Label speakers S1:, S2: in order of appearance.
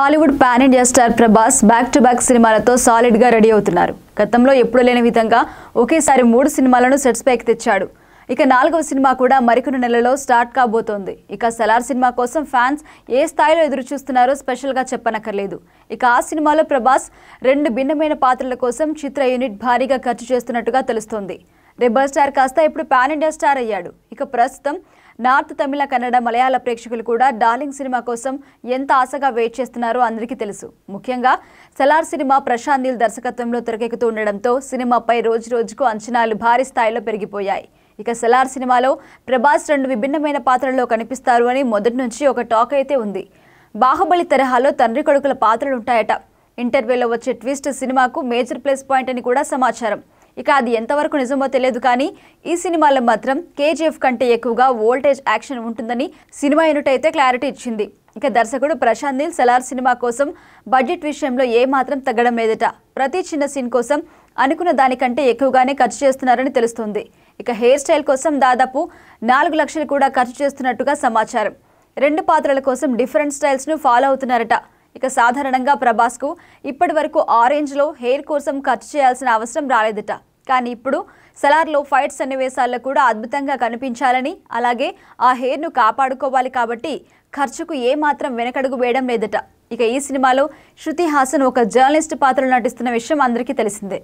S1: Tollywood pan India star Prabhas back to back సినిమాలతో సాలిడ్గా ready అవుతున్నారు గతంలో ఎప్పుడూ లేని విధంగా ఒకేసారి మూడు సినిమాలను సెట్స్ పైకి తెచ్చాడు ఇక నాలుగవ సినిమా కూడా మరికొన్ని నెలలో స్టార్ట్ కాబోతోంది ఇక సలార్ సినిమా కోసం ఫ్యాన్స్ ఏ స్థాయిలో ఎదురు చూస్తున్నారో స్పెషల్గా చెప్పనక్కర్లేదు ఇక ఆ సినిమాలో ప్రభాస్ రెండు భిన్నమైన పాత్రల కోసం చిత్ర యూనిట్ భారీగా ఖర్చు చేస్తున్నట్టుగా తెలుస్తోంది రెబర్ స్టార్ కాస్త ఇప్పుడు పాన్ ఇండియా స్టార్ అయ్యాడు ఇక ప్రస్తుతం నార్త్ తమిళ కన్నడ మలయాళ ప్రేక్షకులు కూడా డార్లింగ్ సినిమా కోసం ఎంత ఆశగా వెయిట్ చేస్తున్నారో అందరికీ తెలుసు ముఖ్యంగా సెలార్ సినిమా ప్రశాంత్ నీల్ దర్శకత్వంలో తెరకెక్కుతూ ఉండడంతో సినిమాపై రోజు రోజుకు అంచనాలు భారీ స్థాయిలో పెరిగిపోయాయి ఇక సెలార్ సినిమాలో ప్రభాస్ రెండు విభిన్నమైన పాత్రల్లో కనిపిస్తారు అని మొదటి నుంచి ఒక టాక్ అయితే ఉంది బాహుబలి తరహాలో తండ్రి కొడుకుల పాత్రలుంటాయట ఇంటర్వ్యూలో వచ్చే ట్విస్ట్ సినిమాకు మేజర్ ప్లస్ పాయింట్ అని కూడా సమాచారం ఇక అది ఎంతవరకు నిజమో తెలియదు కానీ ఈ సినిమాలో మాత్రం కేజీఎఫ్ కంటే ఎక్కువగా వోల్టేజ్ యాక్షన్ ఉంటుందని సినిమా యూనిట్ అయితే క్లారిటీ ఇచ్చింది ఇక దర్శకుడు ప్రశాంత్ నీల్ సెలార్ సినిమా కోసం బడ్జెట్ విషయంలో ఏమాత్రం తగ్గడం లేదట ప్రతి చిన్న సీన్ కోసం అనుకున్న దానికంటే ఎక్కువగానే ఖర్చు చేస్తున్నారని తెలుస్తుంది ఇక హెయిర్ స్టైల్ కోసం దాదాపు నాలుగు లక్షలు కూడా ఖర్చు చేస్తున్నట్టుగా సమాచారం రెండు పాత్రల కోసం డిఫరెంట్ స్టైల్స్ను ఫాలో అవుతున్నారట ఇక సాధారణంగా ప్రభాస్కు ఇప్పటి వరకు ఆరెంజ్లో హెయిర్ కోసం ఖర్చు చేయాల్సిన అవసరం రాలేదట కానీ ఇప్పుడు సలార్లో ఫైట్ సన్నివేశాల్లో కూడా అద్భుతంగా కనిపించాలని అలాగే ఆ హెయిర్ను కాపాడుకోవాలి కాబట్టి ఖర్చుకు ఏమాత్రం వెనకడుగు వేయడం లేదట ఇక ఈ సినిమాలో శృతి హాసన్ ఒక జర్నలిస్ట్ పాత్రలో నటిస్తున్న విషయం అందరికీ తెలిసిందే